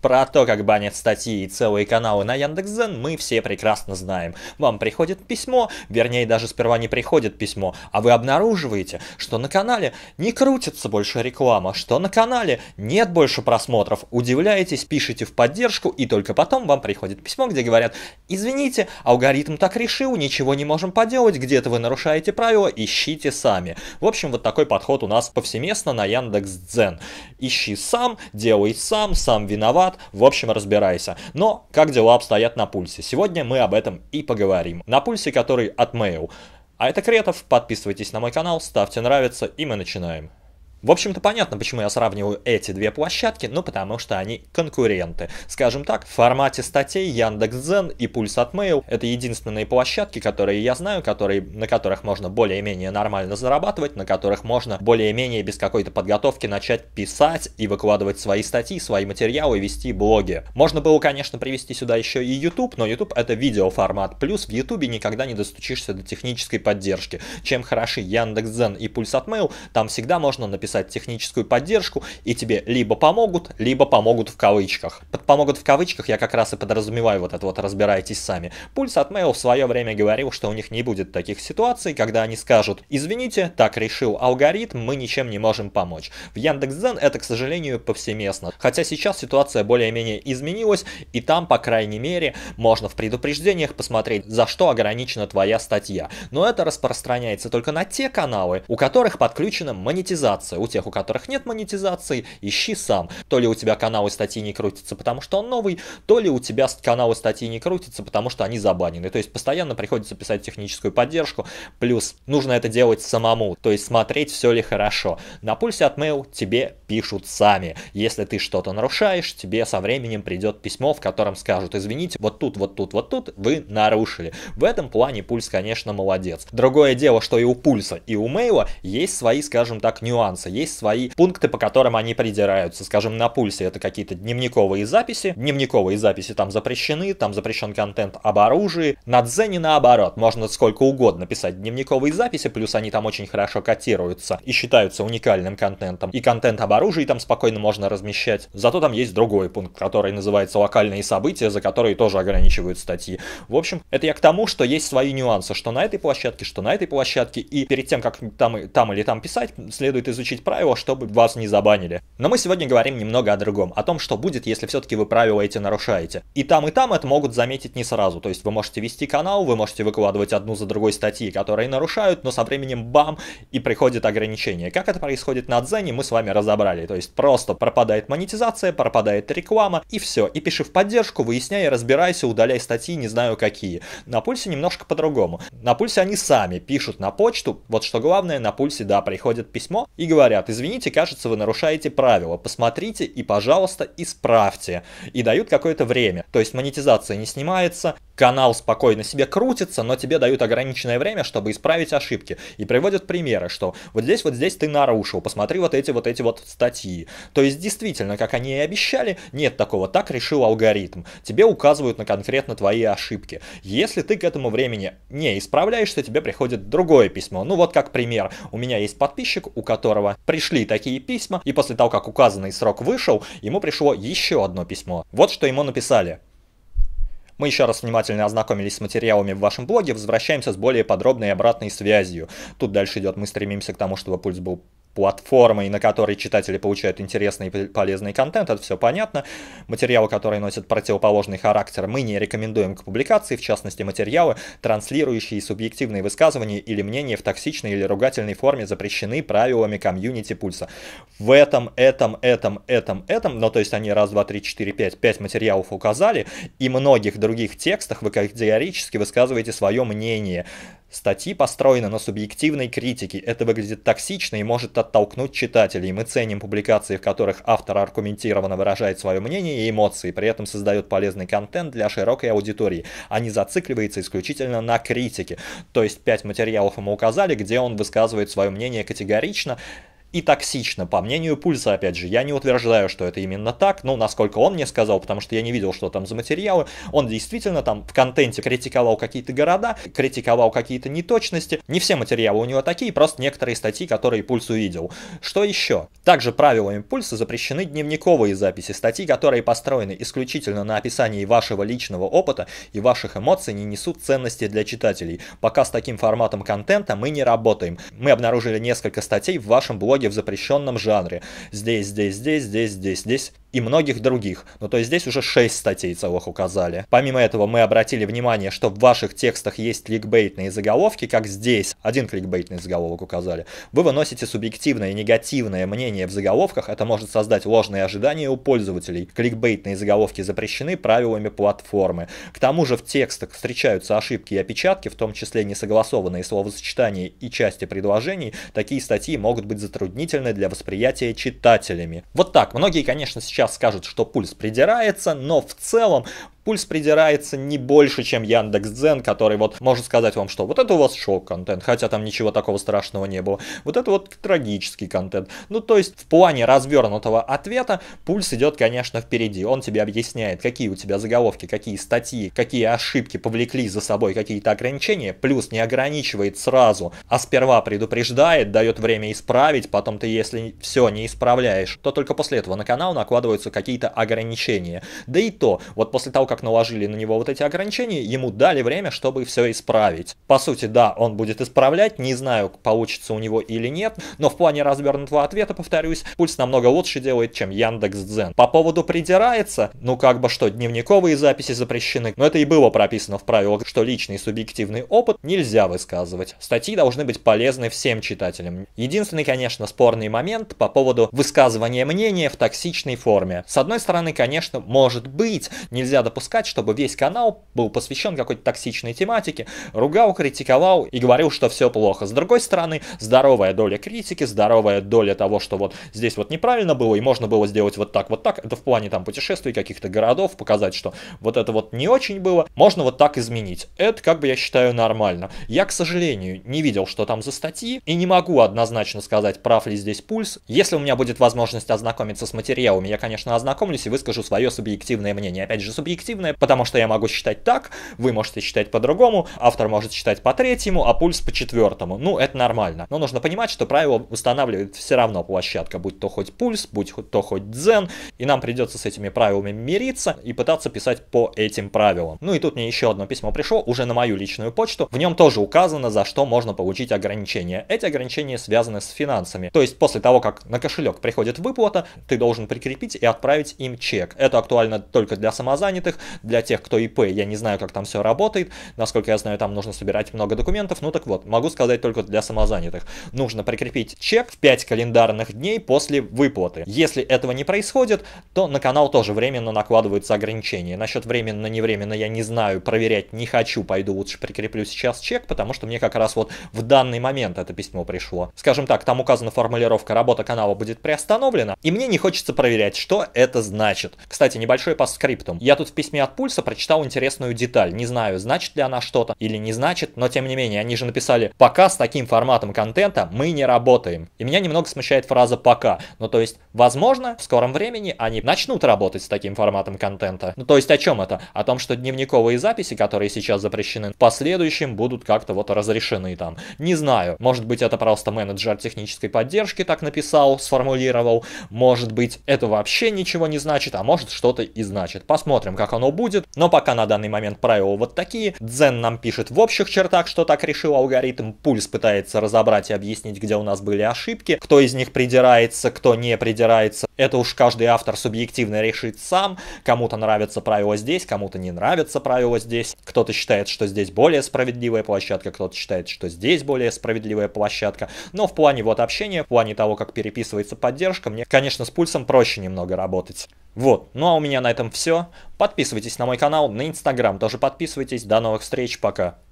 Про то, как банят статьи и целые каналы на Яндекс.Зен, мы все прекрасно знаем. Вам приходит письмо, вернее даже сперва не приходит письмо, а вы обнаруживаете, что на канале не крутится больше реклама, что на канале нет больше просмотров. Удивляетесь, пишите в поддержку, и только потом вам приходит письмо, где говорят, извините, алгоритм так решил, ничего не можем поделать, где-то вы нарушаете правила, ищите сами. В общем, вот такой подход у нас повсеместно на Яндекс.Дзен. Ищи сам, делай сам, сам виноват, назад. В общем, разбирайся. Но как дела обстоят на пульсе? Сегодня мы об этом и поговорим. На пульсе, который от Mail. А это Кретов, подписывайтесь на мой канал, ставьте нравится и мы начинаем. В общем-то понятно, почему я сравниваю эти две площадки, ну потому что они конкуренты. Скажем так, в формате статей Яндекс.Дзен и Пульс от Mail это единственные площадки, которые я знаю, которые, на которых можно более-менее нормально зарабатывать, на которых можно более-менее без какой-то подготовки начать писать и выкладывать свои статьи, свои материалы, вести блоги. Можно было, конечно, привести сюда еще и YouTube, но YouTube это видеоформат, плюс в YouTube никогда не достучишься до технической поддержки. Чем хороши Яндекс.Дзен и Пульс от Mail, там всегда можно написать написать техническую поддержку, и тебе либо помогут, либо помогут в кавычках. Под помогут в кавычках я как раз и подразумеваю вот это вот «разбирайтесь сами». Пульс от Mail в свое время говорил, что у них не будет таких ситуаций, когда они скажут «извините, так решил алгоритм, мы ничем не можем помочь». В Яндекс.Зен это, к сожалению, повсеместно. Хотя сейчас ситуация более-менее изменилась, и там, по крайней мере, можно в предупреждениях посмотреть, за что ограничена твоя статья. Но это распространяется только на те каналы, у которых подключена монетизация, у тех, у которых нет монетизации, ищи сам. То ли у тебя каналы статьи не крутятся, потому что он новый, то ли у тебя каналы статьи не крутятся, потому что они забанены. То есть постоянно приходится писать техническую поддержку, плюс нужно это делать самому, то есть смотреть, все ли хорошо. На пульсе от Mail тебе пишут сами. Если ты что-то нарушаешь, тебе со временем придет письмо, в котором скажут, извините, вот тут, вот тут, вот тут вы нарушили. В этом плане пульс, конечно, молодец. Другое дело, что и у пульса, и у Mail есть свои, скажем так, нюансы. Есть свои пункты, по которым они придираются. Скажем, на пульсе это какие-то дневниковые записи. Дневниковые записи там запрещены, там запрещен контент об оружии. На Дзене наоборот, можно сколько угодно писать дневниковые записи, плюс они там очень хорошо котируются и считаются уникальным контентом. И контент об оружии там спокойно можно размещать. Зато там есть другой пункт, который называется локальные события, за которые тоже ограничивают статьи. В общем, это я к тому, что есть свои нюансы, что на этой площадке, что на этой площадке. И перед тем, как там, там или там писать, следует изучить изучить правила, чтобы вас не забанили. Но мы сегодня говорим немного о другом, о том, что будет, если все-таки вы правила эти нарушаете. И там, и там это могут заметить не сразу, то есть вы можете вести канал, вы можете выкладывать одну за другой статьи, которые нарушают, но со временем бам, и приходит ограничение. Как это происходит на Дзене, мы с вами разобрали, то есть просто пропадает монетизация, пропадает реклама, и все. И пиши в поддержку, выясняй, разбирайся, удаляй статьи, не знаю какие. На пульсе немножко по-другому. На пульсе они сами пишут на почту, вот что главное, на пульсе, да, приходит письмо и говорят, говорят, извините, кажется, вы нарушаете правила, посмотрите и, пожалуйста, исправьте. И дают какое-то время. То есть монетизация не снимается, канал спокойно себе крутится, но тебе дают ограниченное время, чтобы исправить ошибки. И приводят примеры, что вот здесь, вот здесь ты нарушил, посмотри вот эти вот эти вот статьи. То есть действительно, как они и обещали, нет такого, так решил алгоритм. Тебе указывают на конкретно твои ошибки. Если ты к этому времени не исправляешься, тебе приходит другое письмо. Ну вот как пример. У меня есть подписчик, у которого пришли такие письма, и после того, как указанный срок вышел, ему пришло еще одно письмо. Вот что ему написали. Мы еще раз внимательно ознакомились с материалами в вашем блоге, возвращаемся с более подробной обратной связью. Тут дальше идет, мы стремимся к тому, чтобы пульс был платформой, на которой читатели получают интересный и полезный контент, это все понятно. Материалы, которые носят противоположный характер, мы не рекомендуем к публикации, в частности материалы, транслирующие субъективные высказывания или мнения в токсичной или ругательной форме запрещены правилами комьюнити пульса. В этом, этом, этом, этом, этом, ну то есть они раз, два, три, четыре, пять, пять материалов указали, и многих других текстах вы категорически высказываете свое мнение. Статьи построены на субъективной критике, это выглядит токсично и может оттолкнуть читателей. Мы ценим публикации, в которых автор аргументированно выражает свое мнение и эмоции, при этом создает полезный контент для широкой аудитории, а не зацикливается исключительно на критике. То есть пять материалов ему указали, где он высказывает свое мнение категорично, и токсично, по мнению Пульса, опять же. Я не утверждаю, что это именно так, но насколько он мне сказал, потому что я не видел, что там за материалы. Он действительно там в контенте критиковал какие-то города, критиковал какие-то неточности. Не все материалы у него такие, просто некоторые статьи, которые Пульс увидел. Что еще? Также правилами Пульса запрещены дневниковые записи, статьи, которые построены исключительно на описании вашего личного опыта и ваших эмоций не несут ценности для читателей. Пока с таким форматом контента мы не работаем. Мы обнаружили несколько статей в вашем блоге диалоги в запрещенном жанре. Здесь, здесь, здесь, здесь, здесь, здесь и многих других. Ну то есть здесь уже 6 статей целых указали. Помимо этого мы обратили внимание, что в ваших текстах есть кликбейтные заголовки, как здесь. Один кликбейтный заголовок указали. Вы выносите субъективное и негативное мнение в заголовках, это может создать ложные ожидания у пользователей. Кликбейтные заголовки запрещены правилами платформы. К тому же в текстах встречаются ошибки и опечатки, в том числе несогласованные словосочетания и части предложений. Такие статьи могут быть затруднительны для восприятия читателями. Вот так. Многие, конечно, сейчас сейчас скажут, что пульс придирается, но в целом Пульс придирается не больше, чем Яндекс Яндекс.Дзен, который вот может сказать вам, что вот это у вас шок-контент, хотя там ничего такого страшного не было. Вот это вот трагический контент. Ну, то есть, в плане развернутого ответа Пульс идет, конечно, впереди. Он тебе объясняет, какие у тебя заголовки, какие статьи, какие ошибки повлекли за собой какие-то ограничения. Плюс не ограничивает сразу, а сперва предупреждает, дает время исправить, потом ты, если все не исправляешь, то только после этого на канал накладываются какие-то ограничения. Да и то, вот после того, как как наложили на него вот эти ограничения, ему дали время, чтобы все исправить. По сути, да, он будет исправлять, не знаю, получится у него или нет, но в плане развернутого ответа, повторюсь, пульс намного лучше делает, чем Яндекс Дзен. По поводу придирается, ну как бы что, дневниковые записи запрещены, но это и было прописано в правилах, что личный субъективный опыт нельзя высказывать. Статьи должны быть полезны всем читателям. Единственный, конечно, спорный момент по поводу высказывания мнения в токсичной форме. С одной стороны, конечно, может быть, нельзя допускать запускать, чтобы весь канал был посвящен какой-то токсичной тематике, ругал, критиковал и говорил, что все плохо. С другой стороны, здоровая доля критики, здоровая доля того, что вот здесь вот неправильно было, и можно было сделать вот так, вот так. Это в плане там путешествий, каких-то городов, показать, что вот это вот не очень было. Можно вот так изменить. Это, как бы я считаю, нормально. Я, к сожалению, не видел, что там за статьи, и не могу однозначно сказать, прав ли здесь пульс. Если у меня будет возможность ознакомиться с материалами, я, конечно, ознакомлюсь и выскажу свое субъективное мнение. Опять же, субъективное субъективное, потому что я могу считать так, вы можете считать по-другому, автор может считать по-третьему, а пульс по-четвертому. Ну, это нормально. Но нужно понимать, что правила устанавливает все равно площадка, будь то хоть пульс, будь то хоть дзен, и нам придется с этими правилами мириться и пытаться писать по этим правилам. Ну и тут мне еще одно письмо пришло, уже на мою личную почту, в нем тоже указано, за что можно получить ограничения. Эти ограничения связаны с финансами, то есть после того, как на кошелек приходит выплата, ты должен прикрепить и отправить им чек. Это актуально только для самозанятых, для тех, кто ИП. Я не знаю, как там все работает. Насколько я знаю, там нужно собирать много документов. Ну так вот, могу сказать только для самозанятых. Нужно прикрепить чек в 5 календарных дней после выплаты. Если этого не происходит, то на канал тоже временно накладываются ограничения. Насчет временно, невременно я не знаю, проверять не хочу, пойду лучше прикреплю сейчас чек, потому что мне как раз вот в данный момент это письмо пришло. Скажем так, там указана формулировка «работа канала будет приостановлена», и мне не хочется проверять, что это значит. Кстати, небольшой по скриптум. Я тут в письме письме от Пульса прочитал интересную деталь. Не знаю, значит ли она что-то или не значит, но тем не менее, они же написали «пока с таким форматом контента мы не работаем». И меня немного смущает фраза «пока». Ну то есть, возможно, в скором времени они начнут работать с таким форматом контента. Ну то есть, о чем это? О том, что дневниковые записи, которые сейчас запрещены, в последующем будут как-то вот разрешены там. Не знаю, может быть это просто менеджер технической поддержки так написал, сформулировал, может быть это вообще ничего не значит, а может что-то и значит. Посмотрим, как он оно будет, но пока на данный момент правила вот такие. Дзен нам пишет в общих чертах, что так решил алгоритм, Пульс пытается разобрать и объяснить, где у нас были ошибки, кто из них придирается, кто не придирается. Это уж каждый автор субъективно решит сам, кому-то нравится правило здесь, кому-то не нравится правило здесь, кто-то считает, что здесь более справедливая площадка, кто-то считает, что здесь более справедливая площадка, но в плане вот общения, в плане того, как переписывается поддержка, мне, конечно, с пульсом проще немного работать. Вот, ну а у меня на этом все. Подписывайтесь Подписывайтесь на мой канал, на Инстаграм тоже подписывайтесь. До новых встреч, пока.